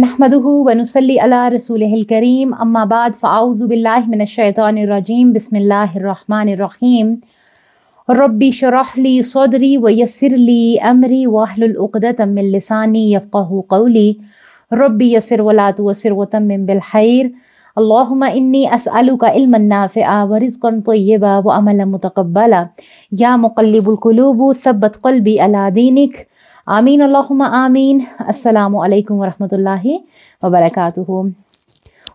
نحمده ونصلي على رسوله الكريم أما بعد فأعوذ بالله من الشيطان الرجيم بسم الله الرحمن الرحيم ربي شرح لي صدري ويسر لي أمري وأهل الأقدة من لساني يفقه قولي ربي يسر ولا توسر وتمم بالحير اللهم إني أسألك علما نافعا ورزقا طيبا وأملا متقبلا يا مقلب القلوب ثبت قلبي على دينك आमीन आमीन असलकम वरहमल वबरक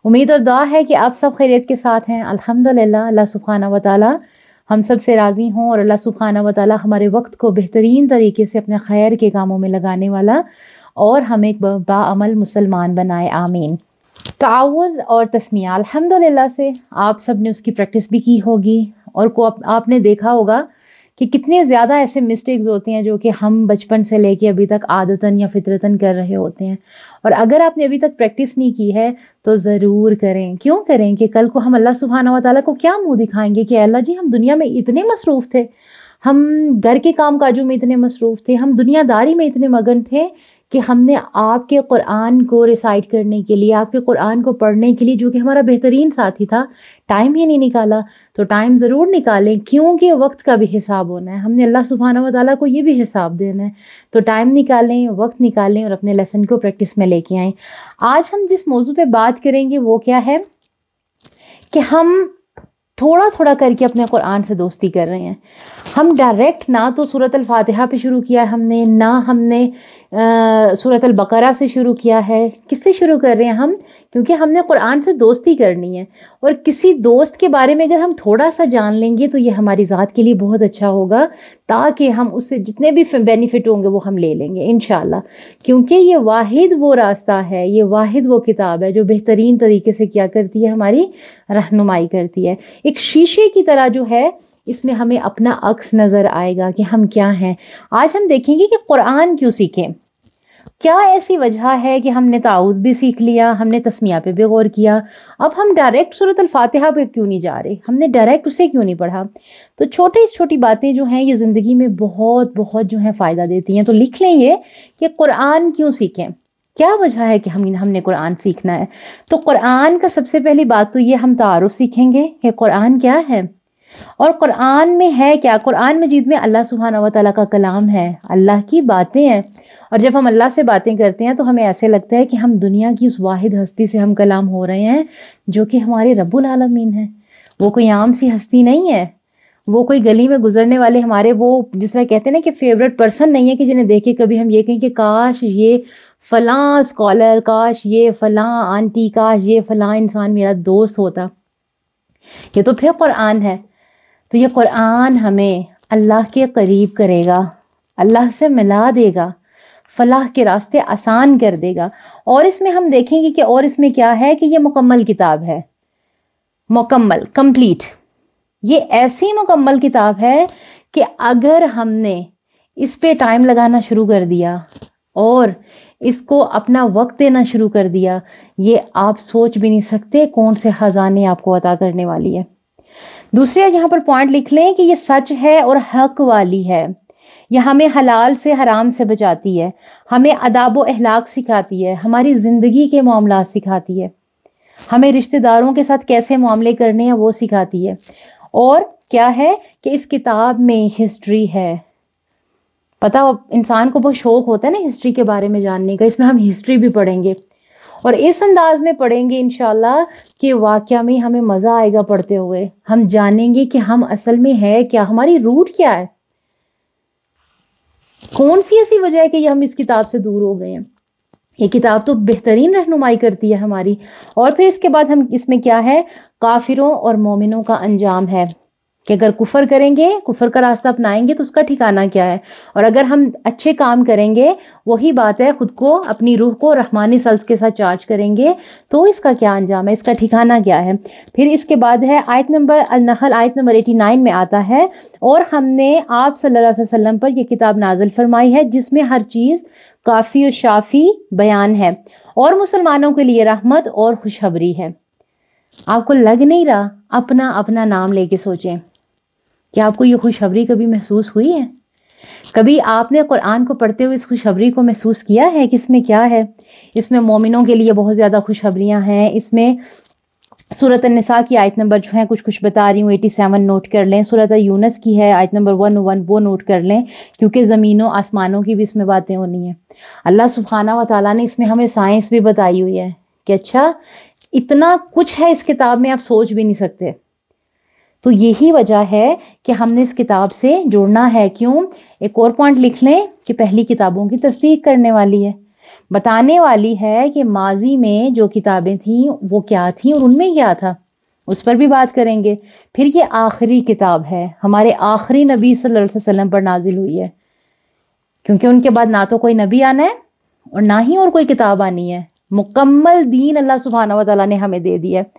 उम्मीद और दुआ है कि आप सब खैरियत के साथ हैं अल्हम्दुलिल्लाह अल्लाह सुबहाना व हम सब से राज़ी हों और अल्लाह सुबहाना व हमारे वक्त को बेहतरीन तरीके से अपने खैर के कामों में लगाने वाला और हमें एक बामल मुसलमान बनाए आमीन ताउन और तस्मिया अल्हम्दुलिल्लाह से आप सब ने उसकी प्रैक्टिस भी की होगी और को आप, आपने देखा होगा कि कितने ज़्यादा ऐसे मिस्टेक्स होते हैं जो कि हम बचपन से लेके अभी तक आदतन या फितरतन कर रहे होते हैं और अगर आपने अभी तक प्रैक्टिस नहीं की है तो ज़रूर करें क्यों करें कि कल को हम अल्लाह सुबहाना वाली को क्या मुँह दिखाएंगे कि अल्लाह जी हम दुनिया में इतने मसरूफ़ थे हम घर के काम काजों में इतने मसरूफ़ थे हम दुनियादारी में इतने मगन थे कि हमने आपके कुरान को रिसाइट करने के लिए आपके कुरान को पढ़ने के लिए जो कि हमारा बेहतरीन साथी था टाइम ही नहीं निकाला तो टाइम ज़रूर निकालें क्योंकि वक्त का भी हिसाब होना है हमने अल्लाह सुबहाना वाली को ये भी हिसाब देना है तो टाइम निकालें वक्त निकालें और अपने लेसन को प्रैक्टिस में लेके आएँ आज हम जिस मौजू पर बात करेंगे वो क्या है कि हम थोड़ा थोड़ा करके अपने कुरान से दोस्ती कर रहे हैं हम डायरेक्ट ना तो सूरत फातिहा पे शुरू किया हमने ना हमने सूरत बकरा से शुरू किया है किससे शुरू कर रहे हैं हम क्योंकि हमने कुरान से दोस्ती करनी है और किसी दोस्त के बारे में अगर हम थोड़ा सा जान लेंगे तो ये हमारी ज़ात के लिए बहुत अच्छा होगा ताकि हम उससे जितने भी बेनिफिट होंगे वो हम ले लेंगे इन क्योंकि ये वाहिद वो रास्ता है ये वाहिद वो किताब है जो बेहतरीन तरीके से क्या करती है हमारी रहनुमाई करती है एक शीशे की तरह जो है इसमें हमें अपना अक्स नज़र आएगा कि हम क्या हैं आज हम देखेंगे कि कुरान क्यों सीखें क्या ऐसी वजह है कि हमने ताउद भी सीख लिया हमने तस्मिया पे भी गौर किया अब हम डायरेक्ट सूरत अल्फातिहा पे क्यों नहीं जा रहे हमने डायरेक्ट उसे क्यों नहीं पढ़ा तो छोटी छोटी बातें जो हैं ये ज़िंदगी में बहुत बहुत जो है फ़ायदा देती हैं तो लिख लें ये कि कुरान क्यों सीखें क्या वजह है कि हम हमने कुरान सीखना है तो कुरान का सबसे पहली बात तो ये हम तारफ़ सीखेंगे कि कुरान क्या है और क़ुरान में है क्या क़ुरान मजीद में अल्लाह सुबहाना तला का कलाम है अल्लाह की बातें हैं और जब हम अल्लाह से बातें करते हैं तो हमें ऐसे लगता है कि हम दुनिया की उस वाहिद हस्ती से हम कलाम हो रहे हैं जो कि हमारे रबालमीन आलमीन है वो कोई आम सी हस्ती नहीं है वो कोई गली में गुजरने वाले हमारे वो जिस तरह कहते हैं ना कि फेवरेट पर्सन नहीं है कि जिन्हें देखे कभी हम ये कहें कि काश ये फलां स्कॉलर काश ये फलां आंटी काश ये फलां इंसान मेरा दोस्त होता ये तो फिर कुरान है तो ये कुरान हमें अल्लाह के करीब करेगा अल्लाह से मिला देगा फलाह के रास्ते आसान कर देगा और इसमें हम देखेंगे कि और इसमें क्या है कि ये मुकम्मल किताब है मुकम्मल कंप्लीट ये ऐसी मुकम्मल किताब है कि अगर हमने इस पे टाइम लगाना शुरू कर दिया और इसको अपना वक्त देना शुरू कर दिया ये आप सोच भी नहीं सकते कौन से ख़जाने आपको अदा करने वाली है दूसरे यहाँ पर पॉइंट लिख लें कि ये सच है और हक वाली है यह हमें हलाल से हराम से बचाती है हमें अदाब अहलाक सिखाती है हमारी ज़िंदगी के मामला सिखाती है हमें रिश्तेदारों के साथ कैसे मामले करने हैं वो सिखाती है और क्या है कि इस किताब में हिस्ट्री है पता इंसान को बहुत शौक़ होता है ना हिस्ट्री के बारे में जानने का इसमें हम हिस्ट्री भी पढ़ेंगे और इस अंदाज में पढ़ेंगे इन कि वाक़ में हमें मज़ा आएगा पढ़ते हुए हम जानेंगे कि हम असल में है क्या हमारी रूट क्या है कौन सी ऐसी वजह है कि हम इस किताब से दूर हो गए हैं ये किताब तो बेहतरीन रहनुमाई करती है हमारी और फिर इसके बाद हम इसमें क्या है काफिरों और मोमिनों का अंजाम है कि अगर कुफर करेंगे कुफर का रास्ता अपनाएंगे तो उसका ठिकाना क्या है और अगर हम अच्छे काम करेंगे वही बात है ख़ुद को अपनी रूह को रहमानी सल्स के साथ चार्ज करेंगे तो इसका क्या अंजाम है इसका ठिकाना क्या है फिर इसके बाद है आयत नंबर अलनहल आयत नंबर एटी नाइन में आता है और हमने आप सल्ला वसम पर यह किताब नाजल फरमाई है जिसमें हर चीज़ काफ़ी और शाफ़ी बयान है और मुसलमानों के लिए रहमत और खुशखबरी है आपको लग नहीं रहा अपना अपना नाम लेके सोचें क्या आपको ये खुशखबरी कभी महसूस हुई है कभी आपने कुरान को पढ़ते हुए इस खुशखबरी को महसूस किया है कि इसमें क्या है इसमें मोमिनों के लिए बहुत ज़्यादा खुशखबरियाँ हैं इसमें सूरत नसा की आयत नंबर जो है कुछ कुछ बता रही हूँ एटी सेवन नोट कर लें सूरत यूनस की है आयत नंबर वन वन वो नोट कर लें क्योंकि ज़मीनों आसमानों की भी इसमें बातें होनी हैं अल्लाह सुबहाना व ताली ने इसमें हमें साइंस भी बताई हुई है कि अच्छा इतना कुछ है इस किताब में आप सोच भी नहीं सकते तो यही वजह है कि हमने इस किताब से जुड़ना है क्यों एक और पॉइंट लिख लें कि पहली किताबों की तस्दीक करने वाली है बताने वाली है कि माजी में जो किताबें थीं वो क्या थीं और उनमें क्या था उस पर भी बात करेंगे फिर ये आखिरी किताब है हमारे आखिरी नबी सल्लल्लाहु अलैहि वसल्लम पर नाजिल हुई है क्योंकि उनके बाद ना तो कोई नबी आना है और ना ही और कोई किताब आनी है मुकम्मल दीन अल्लाह सुबहाना वाली ने हमें दे दिया है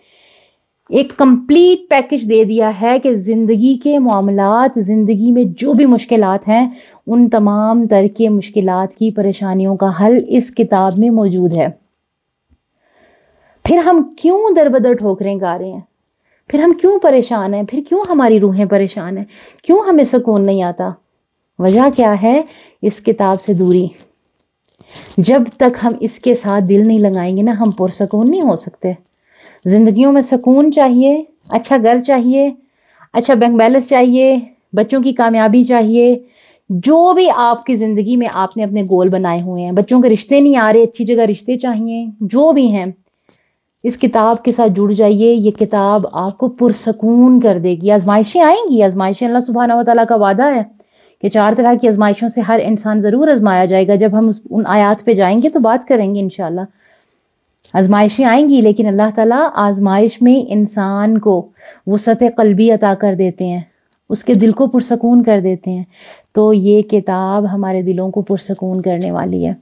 एक कंप्लीट पैकेज दे दिया है कि ज़िंदगी के मामला ज़िंदगी में जो भी मुश्किल हैं उन तमाम तर के मुश्किल की परेशानियों का हल इस किताब में मौजूद है फिर हम क्यों दर बदर ठोकरें गा रहे हैं फिर हम क्यों परेशान हैं फिर क्यों हमारी रूहें परेशान हैं क्यों हमें सुकून नहीं आता वजह क्या है इस किताब से दूरी जब तक हम इसके साथ दिल नहीं लगाएंगे ना हम पुरसकून नहीं हो सकते ज़िंदगियों में सुकून चाहिए अच्छा घर चाहिए अच्छा बैंक बैलेंस चाहिए बच्चों की कामयाबी चाहिए जो भी आपकी ज़िंदगी में आपने अपने गोल बनाए हुए हैं बच्चों के रिश्ते नहीं आ रहे अच्छी जगह रिश्ते चाहिए जो भी हैं इस किताब के साथ जुड़ जाइए ये किताब आपको पुरसकून कर देगी आजमाइशें आएंगी आजमाइशें अल्लाह सुबहाना वाली का वादा है कि चार तरह की आजमाइशों से हर इंसान ज़रूर आजमाया जाएगा जब हम उस उन आयात पर जाएंगे तो बात करेंगे इन आजमाइशें आएंगी लेकिन अल्लाह ताला आजमाइश में इंसान को वसत कलबी अता कर देते हैं उसके दिल को पुरसकून कर देते हैं तो ये किताब हमारे दिलों को पुरसकून करने वाली है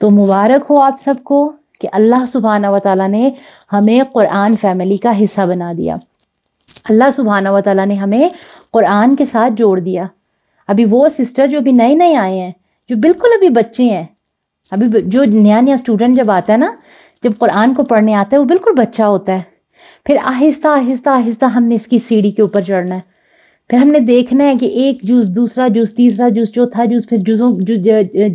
तो मुबारक हो आप सबको कि अल्लाह सुबहाना वाली ने हमें क़ुरान फैमिली का हिस्सा बना दिया अल्लाह सुबहाना वाली ने हमें क़ुरान के साथ जोड़ दिया अभी वो सिस्टर जो अभी नए नए आए हैं जो बिल्कुल अभी बच्चे हैं अभी जो नया नया स्टूडेंट जब आता है ना जब कुरान को पढ़ने आता है वो बिल्कुल बच्चा होता है फिर आहिस्ता आहिस्ता आहिस्ता हमने इसकी सीढ़ी के ऊपर चढ़ना है फिर हमने देखना है कि एक जूस दूसरा जूस तीसरा जूस चौथा जूस फिर जूसों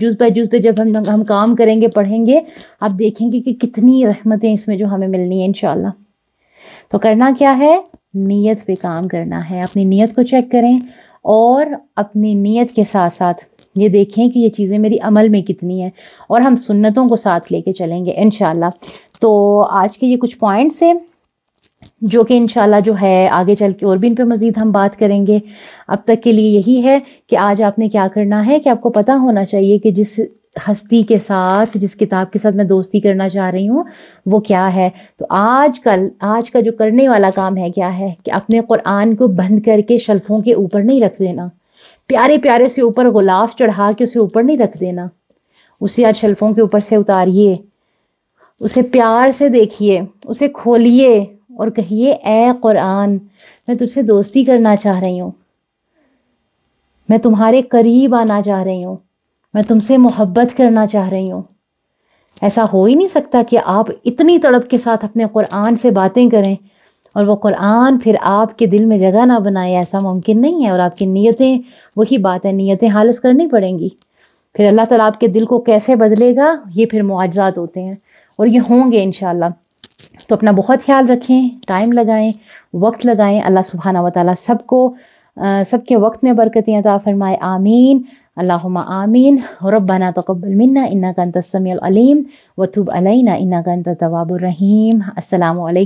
जूस बाय जूस पे जब हम हम काम करेंगे पढ़ेंगे आप देखेंगे कि कितनी रहमतें इसमें जो हमें मिलनी है इन तो करना क्या है नीयत पे काम करना है अपनी नीयत को चेक करें और अपनी नीयत के साथ साथ ये देखें कि ये चीज़ें मेरी अमल में कितनी हैं और हम सुन्नतों को साथ लेके चलेंगे इन तो आज के ये कुछ पॉइंट्स हैं जो कि इन जो है आगे चल के और भी इन पर मज़ीद हम बात करेंगे अब तक के लिए यही है कि आज आपने क्या करना है कि आपको पता होना चाहिए कि जिस हस्ती के साथ जिस किताब के साथ मैं दोस्ती करना चाह रही हूँ वो क्या है तो आज कल आज का जो करने वाला काम है क्या है कि अपने कुरान को बंद करके शल्फ़ों के ऊपर नहीं रख देना प्यारे प्यारे से ऊपर गुलाब चढ़ा के उसे ऊपर नहीं रख देना उसे आज शल्फों के ऊपर से उतारिए उसे प्यार से देखिए उसे खोलिए और कहिए ए कुरान मैं तुझसे दोस्ती करना चाह रही हूँ मैं तुम्हारे करीब आना चाह रही हूँ मैं तुमसे मोहब्बत करना चाह रही हूँ ऐसा हो ही नहीं सकता कि आप इतनी तड़प के साथ अपने कुरान से बातें करें और वो कुरान फिर आपके दिल में जगह ना बनाए ऐसा मुमकिन नहीं है और आपकी नीयतें वही बात है नीयतें हालस करनी पड़ेंगी फिर अल्लाह ताला आपके दिल को कैसे बदलेगा ये फिर मुआजात होते हैं और ये होंगे इन तो अपना बहुत ख्याल रखें टाइम लगाएं वक्त लगाएं अल्लाह सुबहाना व ताली सबको सबके वक्त में बरकतें अता फ़रमाए आमीन अल्लाम आमीन रब्बाना तकबल इन्ना का अंतसमी वतुब अलैना इन्ना का अंत असल रहीम